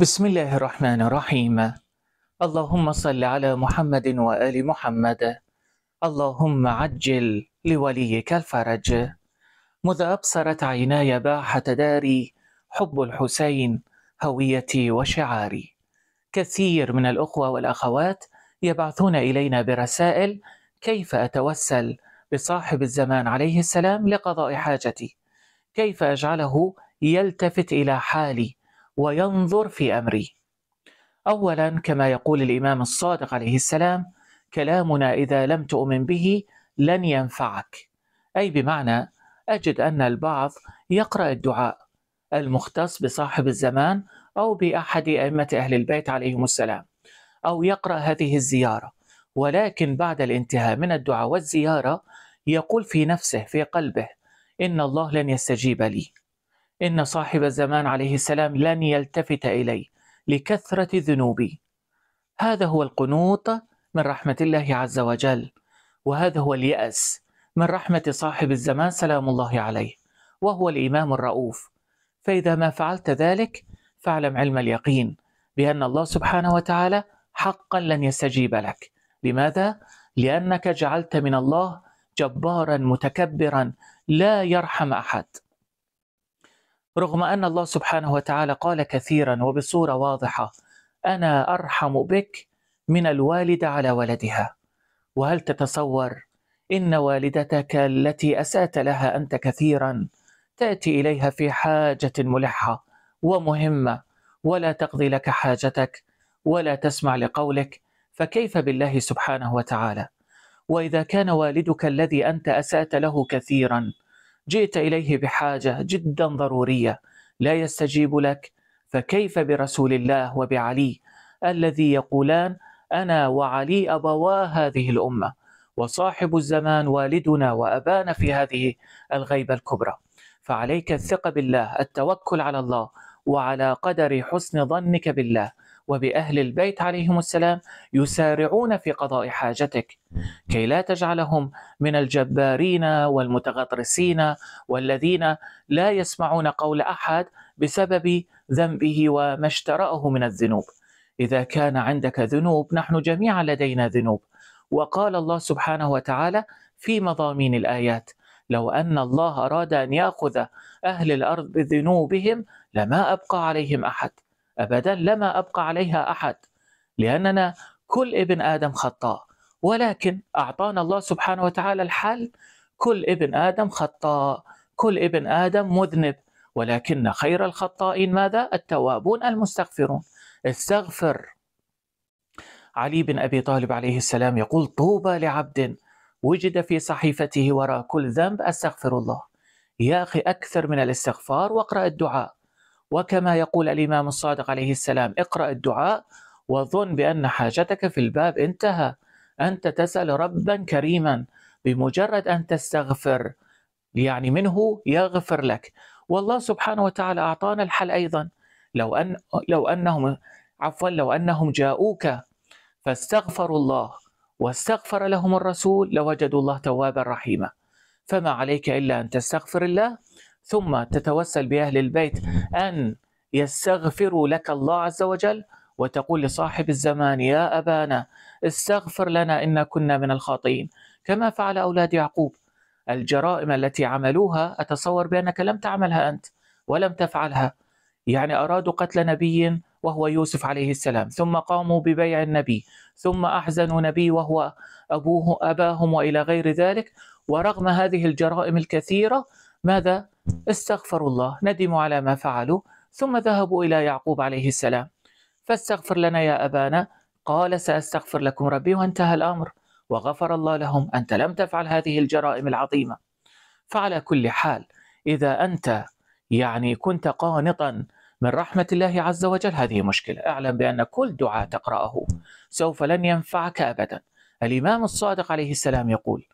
بسم الله الرحمن الرحيم اللهم صل على محمد وآل محمد اللهم عجل لوليك الفرج مذ أبصرت عيناي باحة داري حب الحسين هويتي وشعاري كثير من الأخوة والأخوات يبعثون إلينا برسائل كيف أتوسل بصاحب الزمان عليه السلام لقضاء حاجتي كيف أجعله يلتفت إلى حالي وينظر في امري اولا كما يقول الامام الصادق عليه السلام كلامنا اذا لم تؤمن به لن ينفعك اي بمعنى اجد ان البعض يقرا الدعاء المختص بصاحب الزمان او باحد ائمه اهل البيت عليهم السلام او يقرا هذه الزياره ولكن بعد الانتهاء من الدعاء والزياره يقول في نفسه في قلبه ان الله لن يستجيب لي إن صاحب الزمان عليه السلام لن يلتفت إلي لكثرة ذنوبي هذا هو القنوط من رحمة الله عز وجل وهذا هو اليأس من رحمة صاحب الزمان سلام الله عليه وهو الإمام الرؤوف فإذا ما فعلت ذلك فاعلم علم اليقين بأن الله سبحانه وتعالى حقا لن يستجيب لك لماذا؟ لأنك جعلت من الله جبارا متكبرا لا يرحم أحد رغم أن الله سبحانه وتعالى قال كثيرا وبصورة واضحة أنا أرحم بك من الوالدة على ولدها وهل تتصور إن والدتك التي أسأت لها أنت كثيرا تأتي إليها في حاجة ملحة ومهمة ولا تقضي لك حاجتك ولا تسمع لقولك فكيف بالله سبحانه وتعالى وإذا كان والدك الذي أنت أسأت له كثيرا جئت اليه بحاجه جدا ضروريه لا يستجيب لك فكيف برسول الله وبعلي الذي يقولان انا وعلي ابوا هذه الامه وصاحب الزمان والدنا وابانا في هذه الغيبه الكبرى فعليك الثقه بالله التوكل على الله وعلى قدر حسن ظنك بالله وبأهل البيت عليهم السلام يسارعون في قضاء حاجتك كي لا تجعلهم من الجبارين والمتغطرسين والذين لا يسمعون قول أحد بسبب ذنبه وما اشتراه من الذنوب إذا كان عندك ذنوب نحن جميعا لدينا ذنوب وقال الله سبحانه وتعالى في مضامين الآيات لو أن الله أراد أن يأخذ أهل الأرض بذنوبهم لما أبقى عليهم أحد أبدا لما أبقى عليها أحد لأننا كل ابن آدم خطاء ولكن أعطانا الله سبحانه وتعالى الحل كل ابن آدم خطاء كل ابن آدم مذنب ولكن خير الخطائين ماذا؟ التوابون المستغفرون استغفر علي بن أبي طالب عليه السلام يقول طوبى لعبد وجد في صحيفته وراء كل ذنب أستغفر الله يا أخي أكثر من الاستغفار واقرأ الدعاء وكما يقول الإمام الصادق عليه السلام اقرأ الدعاء وظن بأن حاجتك في الباب انتهى أنت تسأل ربا كريما بمجرد أن تستغفر يعني منه يغفر لك والله سبحانه وتعالى أعطانا الحل أيضا لو أن لو أنهم عفوا لو أنهم جاءوك فاستغفروا الله واستغفر لهم الرسول لوجدوا الله توابا رحيما فما عليك إلا أن تستغفر الله ثم تتوسل بأهل البيت أن يستغفروا لك الله عز وجل وتقول لصاحب الزمان يا أبانا استغفر لنا إن كنا من الخاطئين كما فعل أولاد يعقوب الجرائم التي عملوها أتصور بأنك لم تعملها أنت ولم تفعلها يعني أرادوا قتل نبي وهو يوسف عليه السلام ثم قاموا ببيع النبي ثم أحزنوا نبي وهو أبوه أباهم وإلى غير ذلك ورغم هذه الجرائم الكثيرة ماذا؟ استغفروا الله ندموا على ما فعلوا ثم ذهبوا إلى يعقوب عليه السلام فاستغفر لنا يا أبانا قال سأستغفر لكم ربي وانتهى الأمر وغفر الله لهم أنت لم تفعل هذه الجرائم العظيمة فعلى كل حال إذا أنت يعني كنت قانطا من رحمة الله عز وجل هذه مشكلة اعلم بأن كل دعاء تقرأه سوف لن ينفعك أبدا الإمام الصادق عليه السلام يقول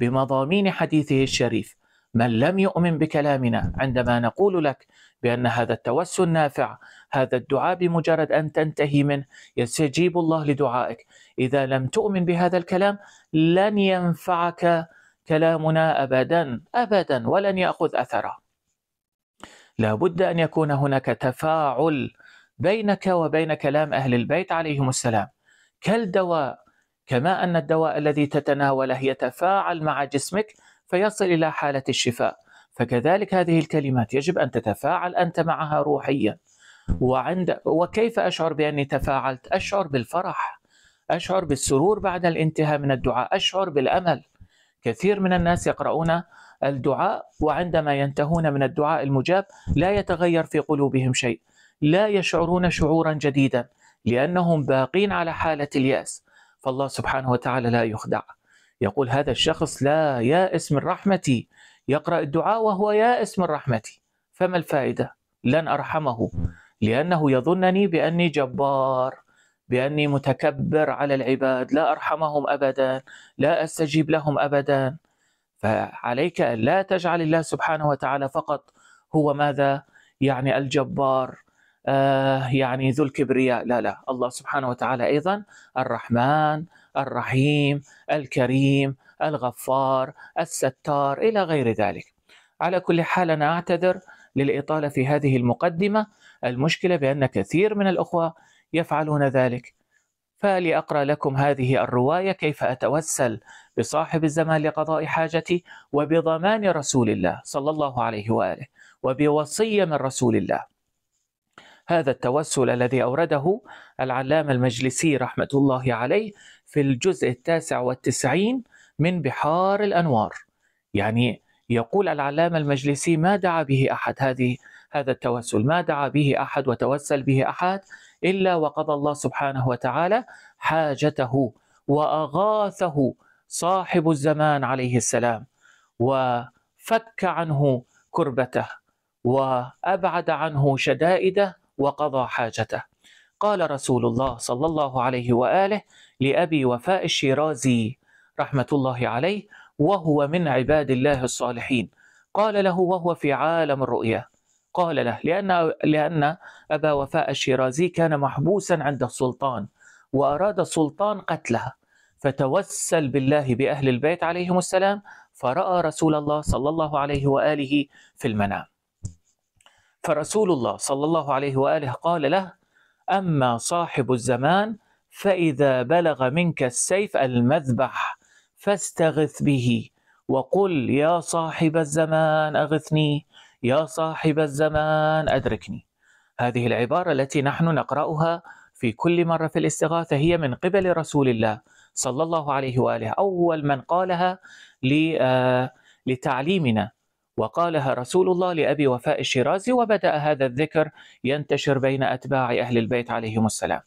بمضامين حديثه الشريف من لم يؤمن بكلامنا عندما نقول لك بأن هذا التوسل نافع هذا الدعاء بمجرد أن تنتهي منه يستجيب الله لدعائك إذا لم تؤمن بهذا الكلام لن ينفعك كلامنا أبدا أبدا ولن يأخذ أثره لا بد أن يكون هناك تفاعل بينك وبين كلام أهل البيت عليهم السلام كالدواء كما أن الدواء الذي تتناوله يتفاعل مع جسمك فيصل الى حاله الشفاء فكذلك هذه الكلمات يجب ان تتفاعل انت معها روحيا وعند وكيف اشعر باني تفاعلت اشعر بالفرح اشعر بالسرور بعد الانتهاء من الدعاء اشعر بالامل كثير من الناس يقرؤون الدعاء وعندما ينتهون من الدعاء المجاب لا يتغير في قلوبهم شيء لا يشعرون شعورا جديدا لانهم باقين على حاله الياس فالله سبحانه وتعالى لا يخدع يقول هذا الشخص لا يائس من رحمتي يقرأ الدعاء وهو يائس من رحمتي فما الفائدة؟ لن أرحمه لأنه يظنني بأني جبار بأني متكبر على العباد لا أرحمهم أبدا لا أستجيب لهم أبدا فعليك أن لا تجعل الله سبحانه وتعالى فقط هو ماذا يعني الجبار آه يعني ذو الكبرياء لا لا الله سبحانه وتعالى أيضا الرحمن الرحيم الكريم الغفار الستار إلى غير ذلك على كل حال أنا أعتذر للإطالة في هذه المقدمة المشكلة بأن كثير من الأخوة يفعلون ذلك فلأقرأ لكم هذه الرواية كيف أتوسل بصاحب الزمان لقضاء حاجتي وبضمان رسول الله صلى الله عليه وآله وبوصية من رسول الله هذا التوسل الذي أورده العلامة المجلسي رحمة الله عليه في الجزء التاسع والتسعين من بحار الأنوار يعني يقول العلامة المجلسي ما دعا به أحد هذه هذا التوسل ما دعا به أحد وتوسل به أحد إلا وقضى الله سبحانه وتعالى حاجته وأغاثه صاحب الزمان عليه السلام وفك عنه كربته وأبعد عنه شدائده وقضى حاجته قال رسول الله صلى الله عليه واله لابي وفاء الشيرازي رحمه الله عليه وهو من عباد الله الصالحين قال له وهو في عالم الرؤيا قال له لأن لأن أبا وفاء الشيرازي كان محبوسا عند السلطان وأراد السلطان قتله فتوسل بالله بأهل البيت عليهم السلام فرأى رسول الله صلى الله عليه وآله في المنام فرسول الله صلى الله عليه وآله قال له أما صاحب الزمان فإذا بلغ منك السيف المذبح فاستغث به وقل يا صاحب الزمان أغثني يا صاحب الزمان أدركني هذه العبارة التي نحن نقرأها في كل مرة في الاستغاثة هي من قبل رسول الله صلى الله عليه وآله أول من قالها آه، لتعليمنا وقالها رسول الله لأبي وفاء الشيرازي وبدأ هذا الذكر ينتشر بين أتباع أهل البيت عليهم السلام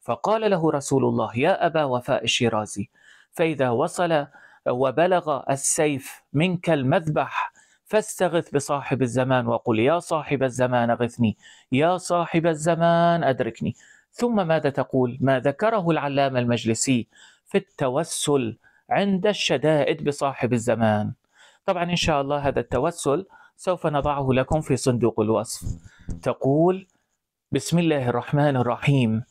فقال له رسول الله يا أبا وفاء الشيرازي فإذا وصل وبلغ السيف منك المذبح فاستغث بصاحب الزمان وقل يا صاحب الزمان اغثني يا صاحب الزمان أدركني ثم ماذا تقول ما ذكره العلامة المجلسي في التوسل عند الشدائد بصاحب الزمان طبعا إن شاء الله هذا التوسل سوف نضعه لكم في صندوق الوصف تقول بسم الله الرحمن الرحيم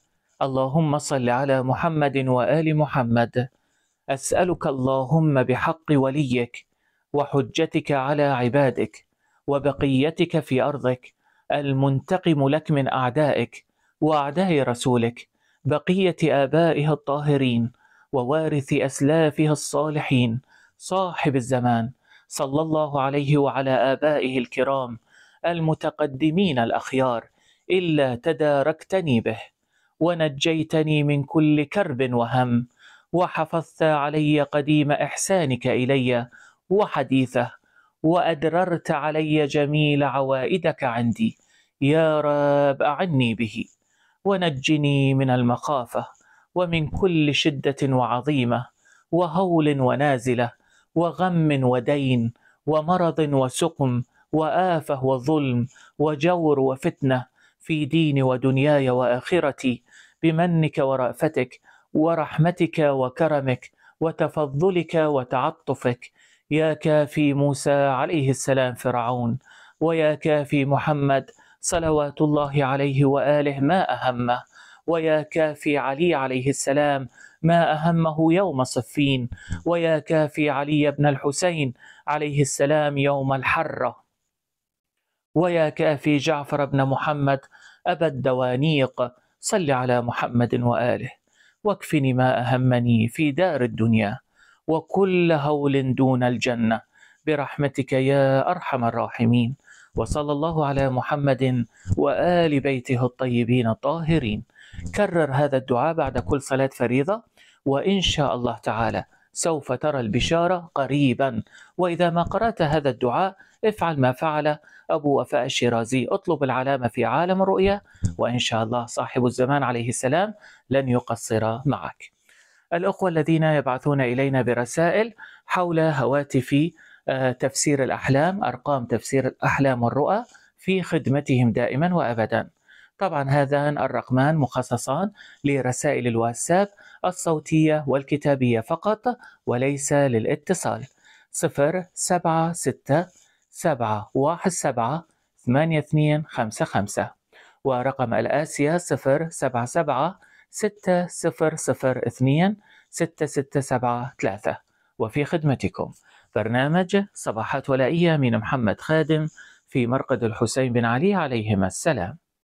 اللهم صل على محمد وآل محمد أسألك اللهم بحق وليك وحجتك على عبادك وبقيتك في أرضك المنتقم لك من أعدائك وأعداء رسولك بقية آبائها الطاهرين ووارث أسلافها الصالحين صاحب الزمان صلى الله عليه وعلى آبائه الكرام المتقدمين الأخيار إلا تداركتني به ونجيتني من كل كرب وهم وحفظت علي قديم إحسانك إلي وحديثه وأدررت علي جميل عوائدك عندي يا رب أعني به ونجني من المخافة ومن كل شدة وعظيمة وهول ونازله وغم ودين ومرض وسقم وآفة وظلم وجور وفتنة في ديني ودنياي وآخرتي بمنك ورأفتك ورحمتك وكرمك وتفضلك وتعطفك يا كافي موسى عليه السلام فرعون ويا كافي محمد صلوات الله عليه وآله ما أهمه ويا كافي علي عليه السلام ما أهمه يوم صفين ويا كافي علي بن الحسين عليه السلام يوم الحرة ويا كافي جعفر بن محمد أبا الدوانيق صل على محمد وآله واكفني ما أهمني في دار الدنيا وكل هول دون الجنة برحمتك يا أرحم الراحمين وصلى الله على محمد وآل بيته الطيبين الطاهرين كرر هذا الدعاء بعد كل صلاة فريضة وإن شاء الله تعالى سوف ترى البشارة قريبا وإذا ما قرأت هذا الدعاء افعل ما فعل أبو وفاء الشيرازي اطلب العلامة في عالم الرؤية وإن شاء الله صاحب الزمان عليه السلام لن يقصر معك الأخوة الذين يبعثون إلينا برسائل حول هواتف آه، تفسير الأحلام أرقام تفسير الأحلام والرؤى في خدمتهم دائما وأبدا طبعا هذان الرقمان مخصصان لرسائل الواتساب الصوتية والكتابية فقط وليس للاتصال اثنين خمسة خمسة ورقم الآسيا ستة سبعة 6673 وفي خدمتكم برنامج صباحات ولائية من محمد خادم في مرقد الحسين بن علي عليهما السلام